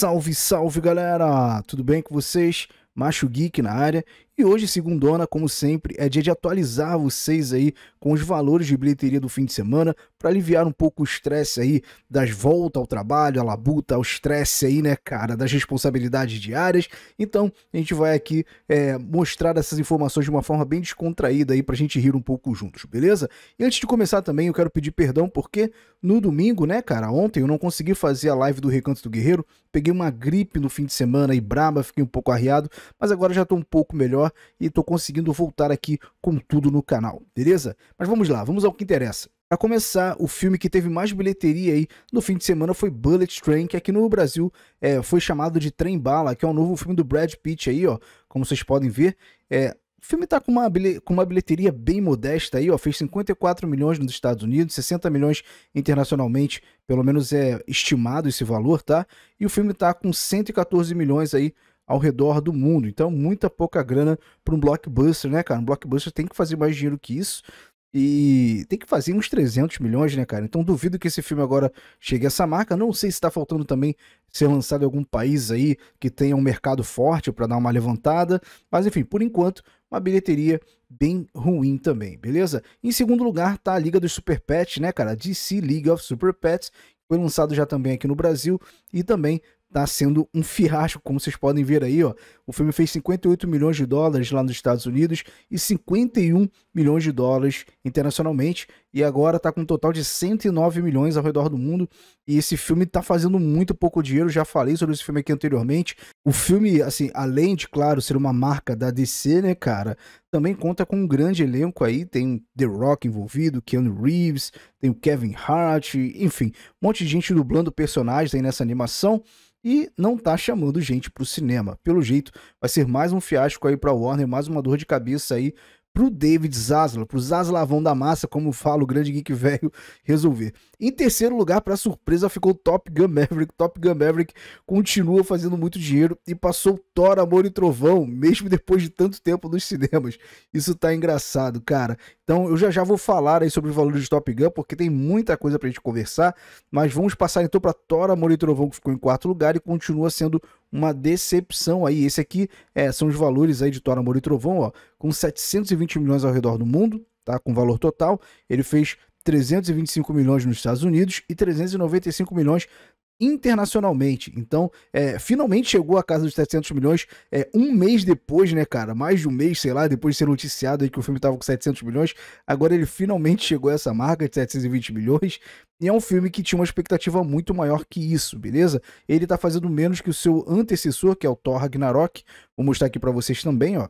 Salve, salve galera! Tudo bem com vocês? Macho Geek na área e hoje, segundona, como sempre, é dia de atualizar vocês aí com os valores de bilheteria do fim de semana para aliviar um pouco o estresse aí das voltas ao trabalho, a labuta, o estresse aí, né, cara, das responsabilidades diárias. Então, a gente vai aqui é, mostrar essas informações de uma forma bem descontraída aí para a gente rir um pouco juntos, beleza? E antes de começar também, eu quero pedir perdão porque no domingo, né, cara, ontem eu não consegui fazer a live do Recanto do Guerreiro, peguei uma gripe no fim de semana e braba, fiquei um pouco arriado, mas agora já estou um pouco melhor e estou conseguindo voltar aqui com tudo no canal, beleza? Mas vamos lá, vamos ao que interessa. Para começar, o filme que teve mais bilheteria aí no fim de semana foi Bullet Train, que aqui no Brasil é, foi chamado de Trem Bala, que é o um novo filme do Brad Pitt aí, ó, como vocês podem ver. É, o filme está com, com uma, bilheteria bem modesta aí, ó, fez 54 milhões nos Estados Unidos, 60 milhões internacionalmente, pelo menos é estimado esse valor, tá? E o filme está com 114 milhões aí ao redor do mundo. Então, muita pouca grana para um blockbuster, né, cara? Um blockbuster tem que fazer mais dinheiro que isso. E tem que fazer uns 300 milhões, né, cara? Então duvido que esse filme agora chegue a essa marca. Não sei se está faltando também ser lançado em algum país aí que tenha um mercado forte para dar uma levantada. Mas enfim, por enquanto, uma bilheteria bem ruim também, beleza? Em segundo lugar tá a Liga dos Super Pets, né, cara? DC League of Super Pets, foi lançado já também aqui no Brasil e também tá sendo um fiasco, como vocês podem ver aí, ó. O filme fez 58 milhões de dólares lá nos Estados Unidos e 51 milhões de dólares internacionalmente e agora está com um total de 109 milhões ao redor do mundo. E esse filme está fazendo muito pouco dinheiro, já falei sobre esse filme aqui anteriormente. O filme, assim, além de, claro, ser uma marca da DC, né, cara, também conta com um grande elenco aí, tem The Rock envolvido, Keanu Reeves, tem o Kevin Hart, enfim, um monte de gente dublando personagens aí nessa animação e não tá chamando gente pro cinema. Pelo jeito, vai ser mais um fiasco aí pra Warner, mais uma dor de cabeça aí pro David Zasla, pro Zaslavão da massa, como fala o grande geek velho, resolver. Em terceiro lugar, para surpresa, ficou Top Gun Maverick. Top Gun Maverick continua fazendo muito dinheiro e passou Thor, Amor e Trovão, mesmo depois de tanto tempo nos cinemas. Isso tá engraçado, cara. Então eu já já vou falar aí sobre os valores de Top Gun, porque tem muita coisa pra gente conversar, mas vamos passar então para Thor, Amor e Trovão, que ficou em quarto lugar e continua sendo uma decepção aí. Esse aqui é, são os valores aí de Thor, Amor e Trovão, ó, com 720 milhões ao redor do mundo, tá? Com valor total. Ele fez 325 milhões nos Estados Unidos e 395 milhões internacionalmente. Então, é, finalmente chegou à casa dos 700 milhões é, um mês depois, né, cara? Mais de um mês, sei lá, depois de ser noticiado aí que o filme estava com 700 milhões. Agora ele finalmente chegou a essa marca de 720 milhões. E é um filme que tinha uma expectativa muito maior que isso, beleza? Ele tá fazendo menos que o seu antecessor, que é o Thor Ragnarok. Vou mostrar aqui para vocês também, ó.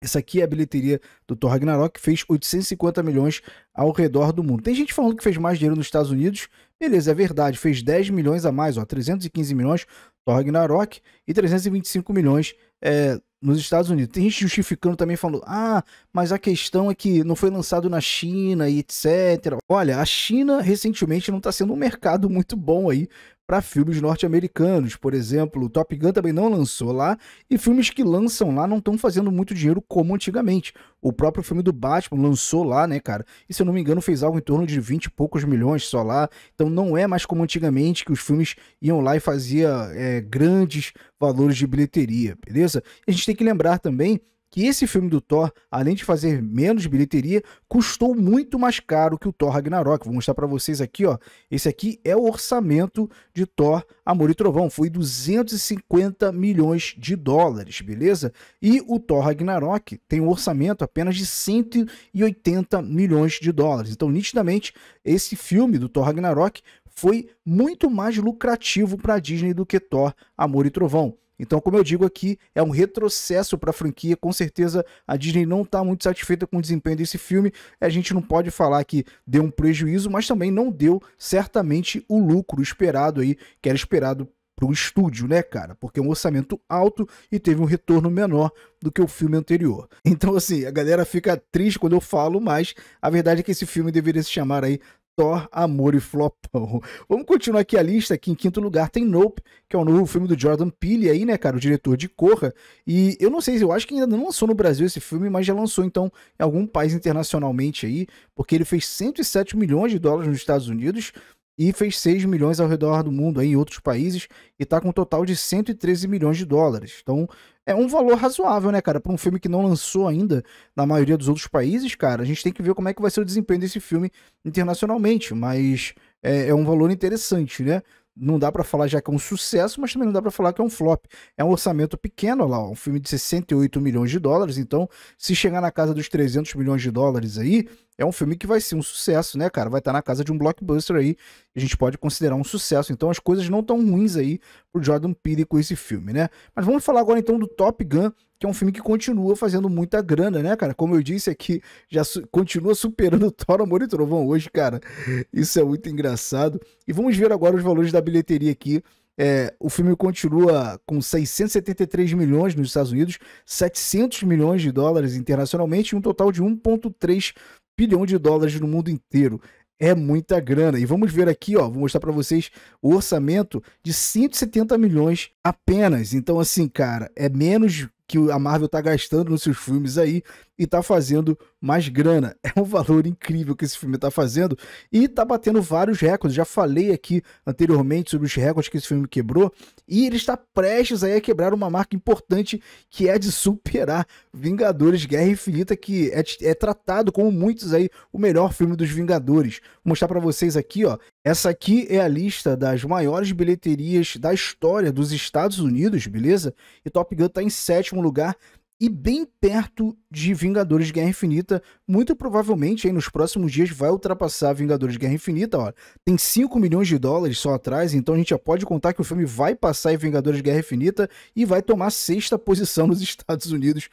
Essa aqui é a bilheteria do Thor Ragnarok, que fez 850 milhões ao redor do mundo. Tem gente falando que fez mais dinheiro nos Estados Unidos. Beleza, é verdade, fez 10 milhões a mais, ó, 315 milhões Thor Ragnarok e 325 milhões é, nos Estados Unidos. Tem gente justificando também, falando, ah, mas a questão é que não foi lançado na China e etc. Olha, a China recentemente não está sendo um mercado muito bom aí para filmes norte-americanos. Por exemplo, o Top Gun também não lançou lá, e filmes que lançam lá não estão fazendo muito dinheiro como antigamente. O próprio filme do Batman lançou lá, né, cara? E se eu não me engano, fez algo em torno de 20 e poucos milhões só lá. Então não é mais como antigamente que os filmes iam lá e fazia é, grandes valores de bilheteria, beleza? E a gente tem que lembrar também que esse filme do Thor, além de fazer menos bilheteria, custou muito mais caro que o Thor Ragnarok. Vou mostrar para vocês aqui, ó. Esse aqui é o orçamento de Thor Amor e Trovão, foi 250 milhões de dólares, beleza? E o Thor Ragnarok tem um orçamento apenas de 180 milhões de dólares. Então, nitidamente, esse filme do Thor Ragnarok foi muito mais lucrativo para a Disney do que Thor Amor e Trovão. Então, como eu digo aqui, é um retrocesso para a franquia. Com certeza a Disney não está muito satisfeita com o desempenho desse filme. A gente não pode falar que deu um prejuízo, mas também não deu certamente o lucro esperado aí, que era esperado para o estúdio, né, cara? Porque é um orçamento alto e teve um retorno menor do que o filme anterior. Então, assim, a galera fica triste quando eu falo, mas a verdade é que esse filme deveria se chamar aí Thor, Amor e Flopão. Vamos continuar aqui a lista, que em quinto lugar tem Nope, que é o novo filme do Jordan Peele aí, né, cara, o diretor de Corra. E eu não sei, eu acho que ainda não lançou no Brasil esse filme, mas já lançou então em algum país internacionalmente aí, porque ele fez 107 milhões de dólares nos Estados Unidos, e fez 6 milhões ao redor do mundo aí, em outros países e está com um total de 113 milhões de dólares. Então, é um valor razoável, né, cara? Para um filme que não lançou ainda na maioria dos outros países, cara, a gente tem que ver como é que vai ser o desempenho desse filme internacionalmente, mas é, é um valor interessante, né? não dá para falar já que é um sucesso, mas também não dá para falar que é um flop. É um orçamento pequeno lá, um filme de 68 milhões de dólares, então se chegar na casa dos 300 milhões de dólares aí, é um filme que vai ser um sucesso, né, cara? Vai estar tá na casa de um blockbuster aí a gente pode considerar um sucesso. Então as coisas não tão ruins aí pro Jordan Peele com esse filme, né? Mas vamos falar agora então do Top Gun, que é um filme que continua fazendo muita grana, né, cara? Como eu disse aqui, já su continua superando o Toro Amor e Trovão hoje, cara. Isso é muito engraçado. E vamos ver agora os valores da bilheteria aqui é, o filme continua com 673 milhões nos Estados Unidos, 700 milhões de dólares internacionalmente e um total de 1,3 bilhão de dólares no mundo inteiro é muita grana. E vamos ver aqui, ó, vou mostrar para vocês o orçamento de 170 milhões apenas. Então assim, cara, é menos que a Marvel tá gastando nos seus filmes aí e tá fazendo mais grana. É um valor incrível que esse filme tá fazendo e tá batendo vários recordes. Já falei aqui anteriormente sobre os recordes que esse filme quebrou e ele está prestes aí a quebrar uma marca importante que é de superar Vingadores Guerra Infinita, que é, é tratado como muitos aí o melhor filme dos Vingadores. Vou mostrar para vocês aqui, ó. Essa aqui é a lista das maiores bilheterias da história dos Estados Unidos, beleza? E Top Gun tá em sétimo lugar e bem perto de Vingadores Guerra Infinita. Muito provavelmente aí nos próximos dias vai ultrapassar Vingadores Guerra Infinita. Ó. Tem 5 milhões de dólares só atrás, então a gente já pode contar que o filme vai passar em Vingadores Guerra Infinita e vai tomar sexta posição nos Estados Unidos.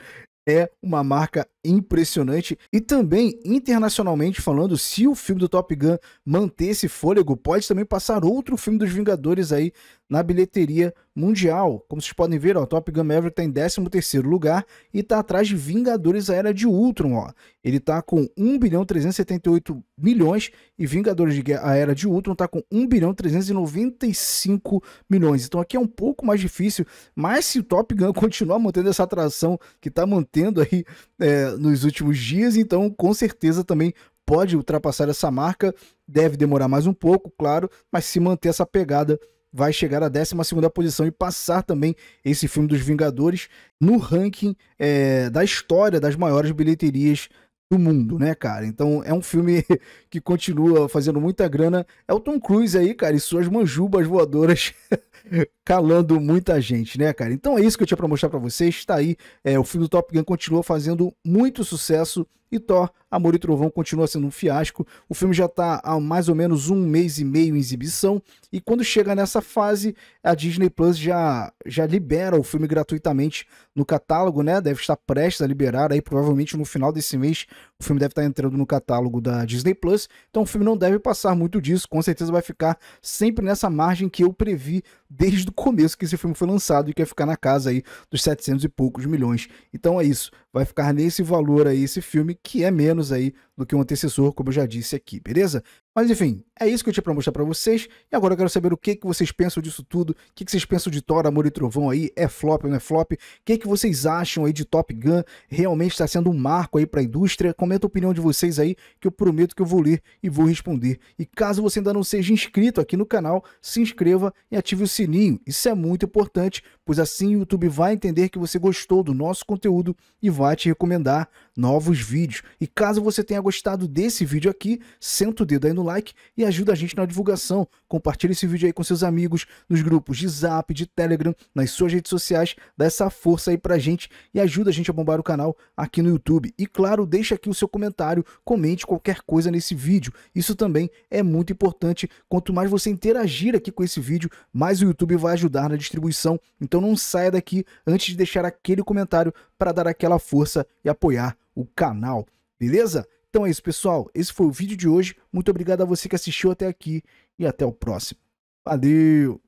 É uma marca impressionante. E também, internacionalmente falando, se o filme do Top Gun manter esse fôlego, pode também passar outro filme dos Vingadores aí na bilheteria mundial. Como vocês podem ver, o Top Gun Maverick está em 13º lugar e está atrás de Vingadores a Era de Ultron, ó. Ele está com 1 bilhão 378 milhões e Vingadores a Era de Ultron está com 1 bilhão 395 milhões. Então aqui é um pouco mais difícil, mas se o Top Gun continuar mantendo essa atração que está mantendo aí é, nos últimos dias, então com certeza também pode ultrapassar essa marca. Deve demorar mais um pouco, claro, mas se manter essa pegada, vai chegar à 12 posição e passar também esse filme dos Vingadores no ranking é, da história das maiores bilheterias do mundo, né, cara? Então é um filme que continua fazendo muita grana. É o Tom Cruise aí, cara, e suas manjubas voadoras calando muita gente, né, cara? Então é isso que eu tinha para mostrar para vocês. Tá aí, é, o filme do Top Gun continua fazendo muito sucesso e Thor, Amor e Trovão continua sendo um fiasco. O filme já está há mais ou menos um mês e meio em exibição. E quando chega nessa fase, a Disney Plus já, já libera o filme gratuitamente no catálogo, né? Deve estar prestes a liberar aí, provavelmente no final desse mês. O filme deve estar entrando no catálogo da Disney Plus. Então o filme não deve passar muito disso. Com certeza vai ficar sempre nessa margem que eu previ desde o começo que esse filme foi lançado e que ficar na casa aí dos 700 e poucos milhões. Então é isso, vai ficar nesse valor aí esse filme que é menos aí do que o antecessor, como eu já disse aqui, beleza? Mas enfim, é isso que eu tinha para mostrar para vocês. E agora eu quero saber o que, que vocês pensam disso tudo. O que, que vocês pensam de Thor, Amor e Trovão aí? É flop ou não é flop? O que, que vocês acham aí de Top Gun? Realmente está sendo um marco aí para a indústria? Comenta a opinião de vocês aí, que eu prometo que eu vou ler e vou responder. E caso você ainda não seja inscrito aqui no canal, se inscreva e ative o sininho. Isso é muito importante pois assim o YouTube vai entender que você gostou do nosso conteúdo e vai te recomendar novos vídeos. E caso você tenha gostado desse vídeo aqui, senta o dedo aí no like e ajuda a gente na divulgação. Compartilhe esse vídeo aí com seus amigos, nos grupos de Zap, de Telegram, nas suas redes sociais, dá essa força aí pra gente e ajuda a gente a bombar o canal aqui no YouTube. E claro, deixa aqui o seu comentário, comente qualquer coisa nesse vídeo. Isso também é muito importante. Quanto mais você interagir aqui com esse vídeo, mais o YouTube vai ajudar na distribuição. Então então não saia daqui antes de deixar aquele comentário para dar aquela força e apoiar o canal, beleza? Então é isso, pessoal. Esse foi o vídeo de hoje. Muito obrigado a você que assistiu até aqui e até o próximo. Valeu!